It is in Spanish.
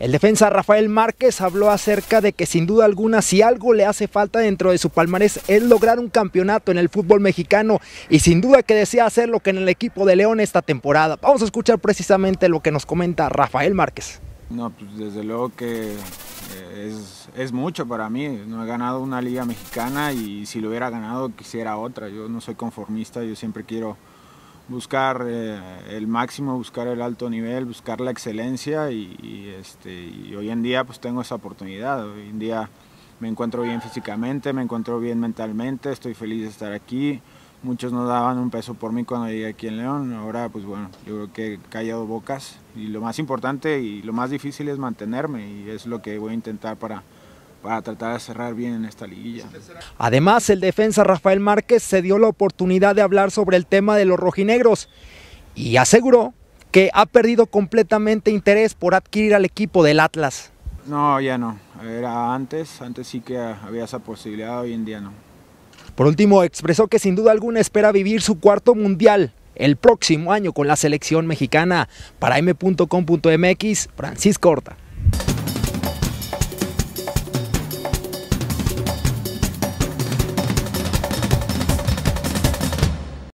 El defensa Rafael Márquez habló acerca de que sin duda alguna si algo le hace falta dentro de su palmarés es lograr un campeonato en el fútbol mexicano y sin duda que desea hacerlo lo que en el equipo de León esta temporada. Vamos a escuchar precisamente lo que nos comenta Rafael Márquez. No, pues desde luego que eh, es, es, mucho para mí. No he ganado una liga mexicana y si lo hubiera ganado quisiera otra. Yo no soy conformista, yo siempre quiero buscar eh, el máximo, buscar el alto nivel, buscar la excelencia y, este, y hoy en día pues tengo esa oportunidad. Hoy en día me encuentro bien físicamente, me encuentro bien mentalmente, estoy feliz de estar aquí. Muchos no daban un peso por mí cuando llegué aquí en León, ahora pues bueno, yo creo que he callado bocas y lo más importante y lo más difícil es mantenerme y es lo que voy a intentar para, para tratar de cerrar bien en esta liguilla. Además, el defensa Rafael Márquez se dio la oportunidad de hablar sobre el tema de los rojinegros y aseguró que ha perdido completamente interés por adquirir al equipo del Atlas. No, ya no. Era antes, antes sí que había esa posibilidad, hoy en día no. Por último, expresó que sin duda alguna espera vivir su cuarto mundial el próximo año con la selección mexicana. Para m.com.mx, Francisco Horta.